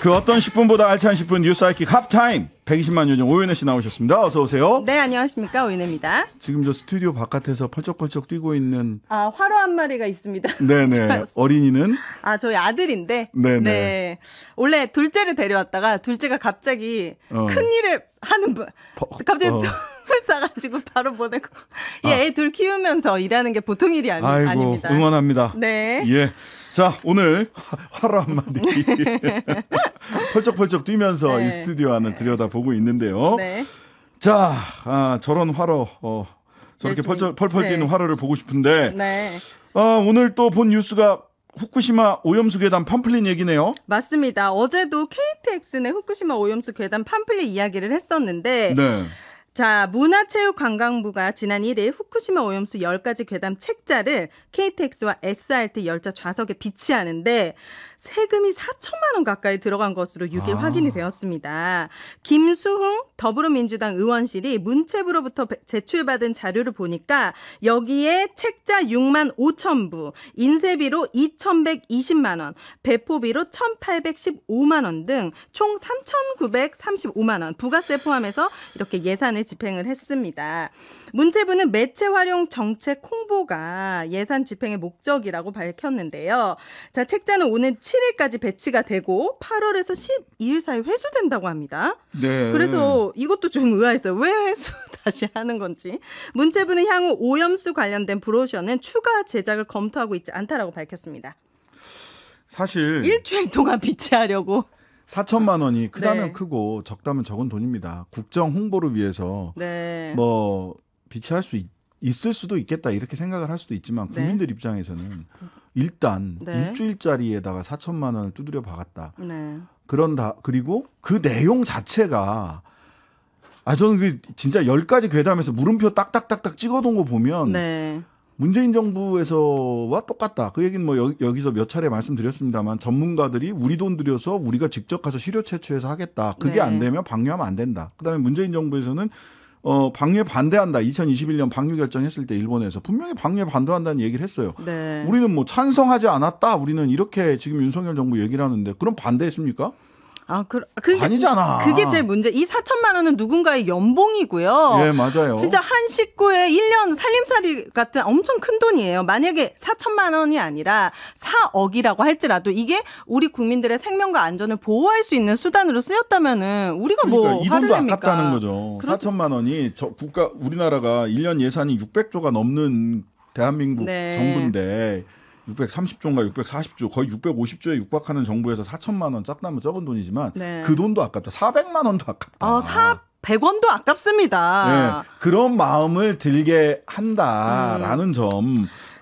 그 어떤 10분보다 알찬 10분 뉴스 하이킥 합타임 120만 요정 오윤혜 씨 나오셨습니다. 어서 오세요. 네, 안녕하십니까 오윤혜입니다. 지금 저 스튜디오 바깥에서 펄쩍펄쩍 뛰고 있는 아 화로 한 마리가 있습니다. 네네. 네. 어린이는 아 저희 아들인데 네네. 네. 네. 원래 둘째를 데려왔다가 둘째가 갑자기 어. 큰 일을 하는 분 갑자기 어. 싸가지고 바로 보내고 아. 얘둘 키우면서 일하는 게 보통 일이 아니, 아이고, 아닙니다. 응원합니다. 네. 예. 자, 오늘 화로 한마디 펄쩍펄쩍 뛰면서 네. 이 스튜디오 안을 들여다보고 있는데요. 네. 자, 아, 저런 화로, 어, 저렇게 펄쩍, 펄펄 뛰는 네. 화로를 보고 싶은데 네. 아, 오늘 또 본 뉴스가 후쿠시마 오염수 괴담 팜플린 얘기네요. 맞습니다. 어제도 KTX 내 후쿠시마 오염수 괴담 팜플린 이야기를 했었는데 네. 자, 문화체육관광부가 지난 1일 후쿠시마 오염수 10가지 괴담 책자를 KTX와 SRT 열차 좌석에 비치하는데 세금이 4천만 원 가까이 들어간 것으로 6일 아. 확인이 되었습니다. 김수흥 더불어민주당 의원실이 문체부로부터 제출받은 자료를 보니까 여기에 책자 6만 5천 부, 인쇄비로 2,120만 원, 배포비로 1,815만 원 등 총 3,935만 원 부가세 포함해서 이렇게 예산을 집행을 했습니다. 문체부는 매체 활용 정책 홍보가 예산 집행의 목적이라고 밝혔는데요. 자, 책자는 오는 17일까지 배치가 되고 8월에서 12일 사이 회수된다고 합니다. 네. 그래서 이것도 좀 의아했어요. 왜 회수 다시 하는 건지. 문체부는 향후 오염수 관련된 브로셔는 추가 제작을 검토하고 있지 않다라고 밝혔습니다. 사실 일주일 동안 비치하려고 4천만 원이 크다면 네. 크고 적다면 적은 돈입니다. 국정 홍보를 위해서 네. 뭐 비치할 수 있, 있을 수도 있겠다 이렇게 생각을 할 수도 있지만 네. 국민들 네. 입장에서는 일단 네. 일주일짜리에다가 4천만 원을 두드려 박았다. 네. 그런다 그리고 그 내용 자체가 아 저는 그 진짜 열 가지 괴담에서 물음표 딱딱딱딱 찍어놓은 거 보면 네. 문재인 정부에서와 똑같다. 그 얘기는 뭐 여기, 서몇 차례 말씀드렸습니다만 전문가들이 우리 돈 들여서 우리가 직접 가서 시료 채취해서 하겠다. 그게 네. 안 되면 방류하면 안 된다. 그다음에 문재인 정부에서는 어, 방류에 반대한다. 2021년 방류 결정했을 때 일본에서 분명히 방류에 반대한다는 얘기를 했어요. 네. 우리는 뭐 찬성하지 않았다. 우리는 이렇게 지금 윤석열 정부 얘기를 하는데 그럼 반대했습니까? 아, 그, 그게, 아니잖아. 그게 제일 문제. 이 4천만 원은 누군가의 연봉이고요. 예, 맞아요. 진짜 한 식구의 1년 살림살이 같은 엄청 큰 돈이에요. 만약에 4천만 원이 아니라 4억이라고 할지라도 이게 우리 국민들의 생명과 안전을 보호할 수 있는 수단으로 쓰였다면은 우리가 뭐 그러니까 뭐이 돈도 아깝다는 거죠. 그렇... 4천만 원이 저 국가 우리나라가 1년 예산이 600조가 넘는 대한민국 네. 정부인데 630조인가 640조 거의 650조에 육박하는 정부에서 4천만 원 짝나면 적은 돈이지만 네. 그 돈도 아깝다. 400만 원도 아깝다. 어, 사... 100원도 아깝습니다. 네, 그런 마음을 들게 한다라는 음. 점.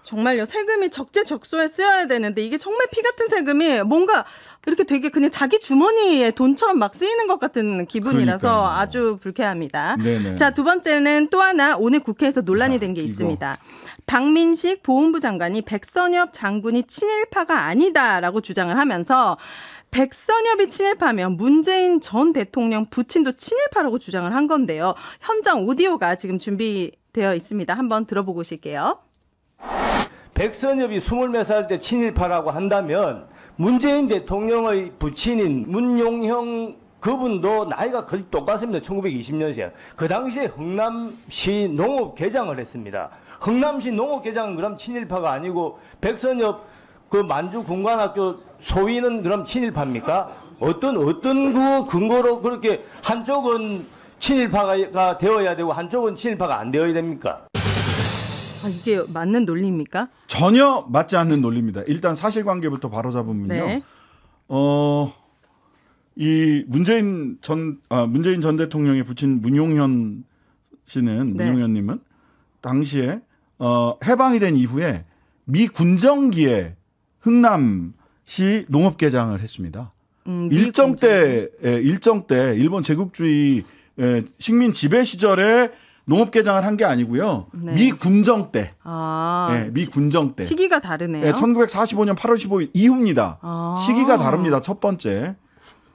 정말요. 세금이 적재적소에 쓰여야 되는데 이게 정말 피 같은 세금이 뭔가 이렇게 되게 그냥 자기 주머니에 돈처럼 막 쓰이는 것 같은 기분이라서 그러니까요. 아주 불쾌합니다. 네네. 자, 두 번째는 또 하나 오늘 국회에서 논란이 된 게 있습니다. 이거. 박민식 보훈부 장관이 백선엽 장군이 친일파가 아니다라고 주장을 하면서 백선엽이 친일파면 문재인 전 대통령 부친도 친일파라고 주장을 한 건데요. 현장 오디오가 지금 준비되어 있습니다. 한번 들어보고 오실게요. 백선엽이 24살 때 친일파라고 한다면 문재인 대통령의 부친인 문용형 그분도 나이가 거의 똑같습니다. 1920년생. 그 당시에 흥남시 농업 개장을 했습니다. 흥남시 농업계장은 그럼 친일파가 아니고 백선엽 그 만주 군관학교 소위는 그럼 친일파입니까? 어떤 어떤 그 근거로 그렇게 한쪽은 친일파가 되어야 되고 한쪽은 친일파가 안 되어야 됩니까? 아, 이게 맞는 논리입니까? 전혀 맞지 않는 논리입니다. 일단 사실관계부터 바로잡으면요. 네. 어, 이 문재인 전 아, 문재인 전 대통령의 부친 문용현 씨는 네. 문용현님은 당시에 어, 해방이 된 이후에 미 군정기에 흥남시 농업 개장을 했습니다. 음, 일정 때 예, 일정 때 일본 제국주의 예, 식민 지배 시절에 농업 개장을 한 게 아니고요. 네. 미 군정 때. 아, 예, 미 군정 때. 시기가 다르네요. 예, 1945년 8월 15일 이후입니다. 아. 시기가 다릅니다. 첫 번째.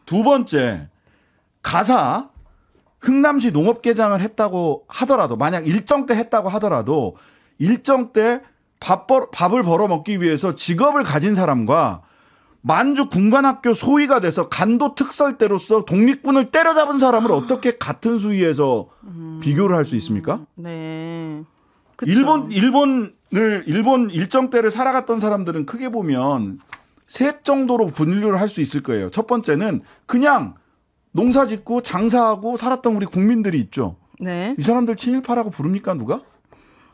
두 번째. 가사 흥남시 농업 개장을 했다고 하더라도 만약 일정 때 했다고 하더라도 일정 때밥을 벌어 먹기 위해서 직업을 가진 사람과 만주 군관학교 소위가 돼서 간도 특설대로서 독립군을 때려잡은 사람을 어떻게 같은 수위에서 음. 비교를 할 수 있습니까? 네. 그쵸. 일본 일본을 일본 일정 때를 살아갔던 사람들은 크게 보면 셋 정도로 분류를 할 수 있을 거예요. 첫 번째는 그냥 농사 짓고 장사하고 살았던 우리 국민들이 있죠. 네. 이 사람들 친일파라고 부릅니까 누가?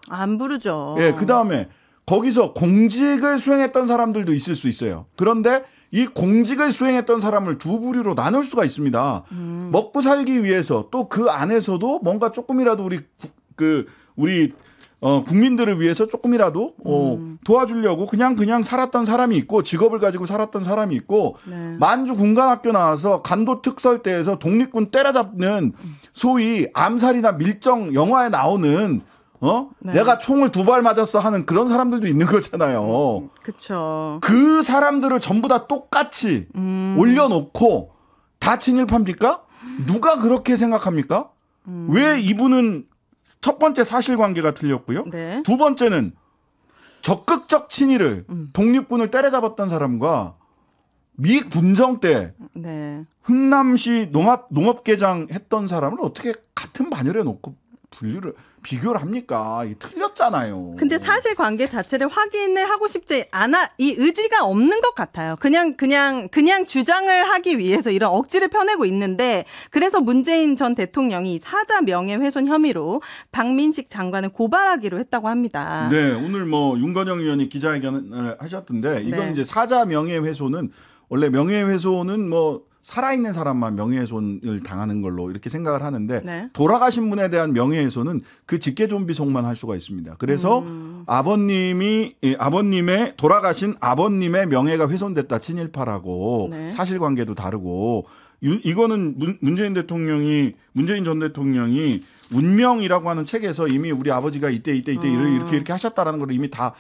안 부르죠. 예, 그 다음에 거기서 공직을 수행했던 사람들도 있을 수 있어요. 그런데 이 공직을 수행했던 사람을 두 부류로 나눌 수가 있습니다. 음. 먹고 살기 위해서 또 그 안에서도 뭔가 조금이라도 우리 그 우리 어, 국민들을 위해서 조금이라도 어, 음. 도와주려고 그냥 그냥 살았던 사람이 있고 직업을 가지고 살았던 사람이 있고 네. 만주 군관학교 나와서 간도 특설대에서 독립군 때려잡는 소위 암살이나 밀정 영화에 나오는 어? 네. 내가 총을 두 발 맞았어 하는 그런 사람들도 있는 거잖아요. 음, 그쵸. 그 사람들을 전부 다 똑같이 음. 올려놓고 다 친일파입니까? 누가 그렇게 생각합니까? 음. 왜 이분은 첫 번째 사실관계가 틀렸고요. 네. 두 번째는 적극적 친일을 음. 독립군을 때려잡았던 사람과 미 군정 때 네. 흥남시 농업 농업개장 했던 사람을 어떻게 같은 반열에 놓고 분류를 비교를 합니까? 이게 틀렸잖아요. 근데 사실 관계 자체를 확인을 하고 싶지 않아 이 의지가 없는 것 같아요. 그냥 그냥 그냥 주장을 하기 위해서 이런 억지를 펴내고 있는데 그래서 문재인 전 대통령이 사자 명예훼손 혐의로 박민식 장관을 고발하기로 했다고 합니다. 네, 오늘 뭐 윤건영 의원이 기자회견을 하셨던데 이건 네. 이제 사자 명예훼손은 원래 명예훼손은 뭐 살아있는 사람만 명예훼손을 당하는 걸로 이렇게 생각을 하는데 네. 돌아가신 분에 대한 명예훼손은 그 직계 좀비속만 할 수가 있습니다. 그래서 음. 아버님이 예, 아버님의 돌아가신 아버님의 명예가 훼손됐다 친일파라고 네. 사실관계도 다르고 이거는 문재인 대통령이 문재인 전 대통령이 운명이라고 하는 책에서 이미 우리 아버지가 이때 이때 이때 음. 이렇게 이렇게 하셨다라는 걸 이미 다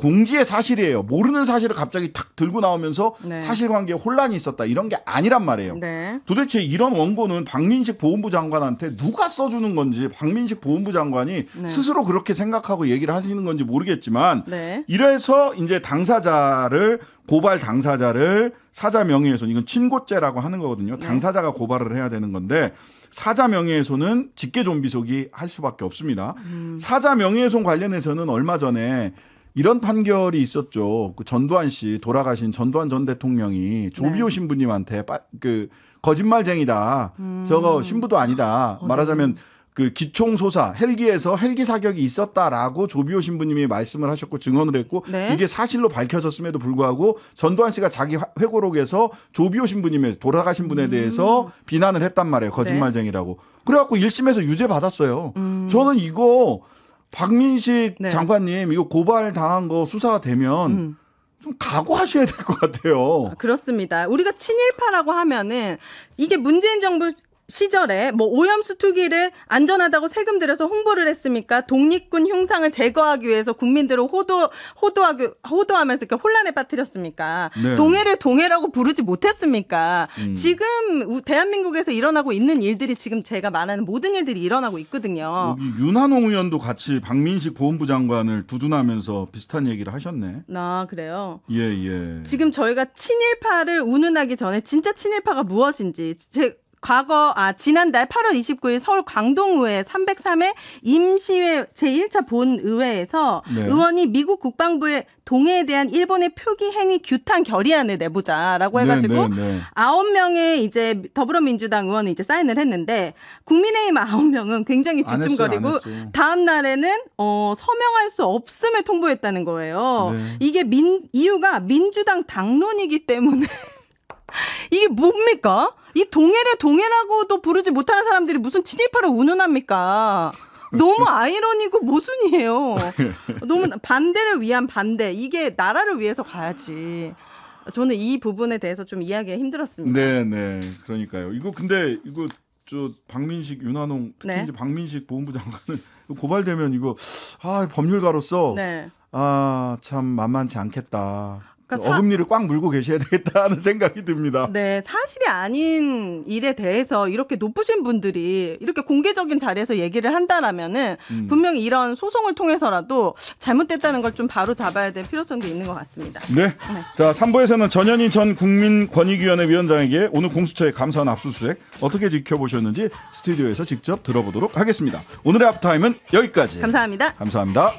공지의 사실이에요. 모르는 사실을 갑자기 탁 들고 나오면서 네. 사실관계에 혼란이 있었다. 이런 게 아니란 말이에요. 네. 도대체 이런 원고는 박민식 보훈부 장관한테 누가 써주는 건지 박민식 보훈부 장관이 네. 스스로 그렇게 생각하고 얘기를 하시는 건지 모르겠지만 네. 이래서 이제 당사자를 고발 당사자를 사자 명예훼손 이건 친고죄라고 하는 거거든요. 네. 당사자가 고발을 해야 되는 건데 사자 명예훼손은 직계 존비속이 할 수밖에 없습니다. 음. 사자 명예훼손 관련해서는 얼마 전에 이런 판결이 있었죠. 그 전두환 씨 돌아가신 전두환 전 대통령이 조비오 네. 신부님한테 빠, 그 거짓말쟁이다. 음. 저거 신부도 아니다. 어, 말하자면 네. 그 기총소사 헬기에서 헬기 사격이 있었다라고 조비오 신부님이 말씀을 하셨고 증언을 했고 네. 이게 사실로 밝혀졌음에도 불구하고 전두환 씨가 자기 회고록에서 조비오 신부님의 돌아가신 분에 음. 대해서 비난을 했단 말이에요 거짓말쟁이라고 그래갖고 1심에서 유죄 받았어요 음. 저는 이거 박민식 네. 장관님 이거 고발 당한 거 수사되면 가 음. 좀 각오하셔야 될 것 같아요. 아, 그렇습니다. 우리가 친일파라고 하면은 이게 문재인 정부 시절에 뭐 오염수 투기를 안전하다고 세금 들여서 홍보를 했습니까? 독립군 흉상을 제거하기 위해서 국민들을 호도 호도하기 호도하면서 이렇게 혼란에 빠뜨렸습니까? 네. 동해를 동해라고 부르지 못했습니까? 음. 지금 대한민국에서 일어나고 있는 일들이 지금 제가 말하는 모든 일들이 일어나고 있거든요. 윤한홍 의원도 같이 박민식 보훈부 장관을 두둔하면서 비슷한 얘기를 하셨네. 아 그래요? 예예. 예. 지금 저희가 친일파를 운운하기 전에 진짜 친일파가 무엇인지 제 과거 아 지난달 8월 29일 서울 광동의회 303회 임시회 제1차 본의회에서 네. 의원이 미국 국방부의 동해에 대한 일본의 표기 행위 규탄 결의안을 내보자라고 네, 해가지고 아홉 네, 네, 명의 이제 더불어민주당 의원이 이제 사인을 했는데 국민의힘 아홉 명은 굉장히 주춤거리고 다음 날에는 어 서명할 수 없음을 통보했다는 거예요. 네. 이게 민 이유가 민주당 당론이기 때문에. 이게 뭡니까? 이 동해를 동해라고도 부르지 못하는 사람들이 무슨 친일파로 운운합니까? 너무 아이러니고 모순이에요. 너무 반대를 위한 반대. 이게 나라를 위해서 가야지. 저는 이 부분에 대해서 좀 이야기가 힘들었습니다. 네, 네. 그러니까요. 이거 근데 이거 저 박민식 윤한홍 특히 네. 이제 박민식 보훈부 장관은 고발되면 이거 아 법률가로서 네. 아참 만만치 않겠다. 그러니까 어금니를 꽉 물고 계셔야 되겠다는 생각이 듭니다. 네, 사실이 아닌 일에 대해서 이렇게 높으신 분들이 이렇게 공개적인 자리에서 얘기를 한다라면은 음. 분명히 이런 소송을 통해서라도 잘못됐다는 걸 좀 바로 잡아야 될 필요성도 있는 것 같습니다. 네. 네. 자, 3부에서는 전현희 전 국민권익위원회 위원장에게 오늘 공수처의 감사한 압수수색 어떻게 지켜보셨는지 스튜디오에서 직접 들어보도록 하겠습니다. 오늘의 앞타임은 여기까지. 감사합니다. 감사합니다.